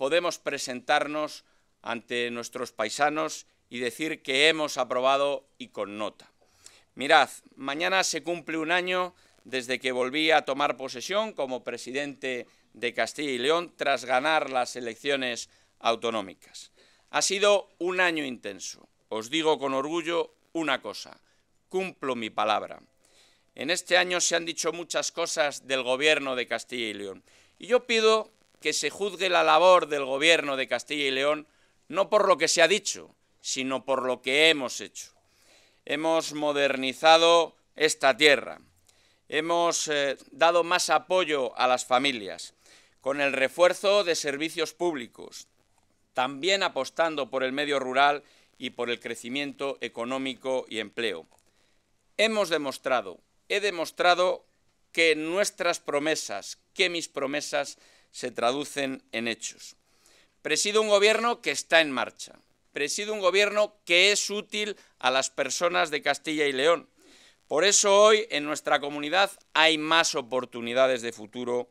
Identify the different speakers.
Speaker 1: podemos presentarnos ante nuestros paisanos y decir que hemos aprobado y con nota. Mirad, mañana se cumple un año desde que volví a tomar posesión como presidente de Castilla y León tras ganar las elecciones autonómicas. Ha sido un año intenso. Os digo con orgullo una cosa, cumplo mi palabra. En este año se han dicho muchas cosas del Gobierno de Castilla y León y yo pido que se juzgue la labor del Gobierno de Castilla y León no por lo que se ha dicho, sino por lo que hemos hecho. Hemos modernizado esta tierra, hemos eh, dado más apoyo a las familias, con el refuerzo de servicios públicos, también apostando por el medio rural y por el crecimiento económico y empleo. Hemos demostrado, he demostrado que nuestras promesas, que mis promesas se traducen en hechos. Presido un gobierno que está en marcha. Presido un gobierno que es útil a las personas de Castilla y León. Por eso hoy en nuestra comunidad hay más oportunidades de futuro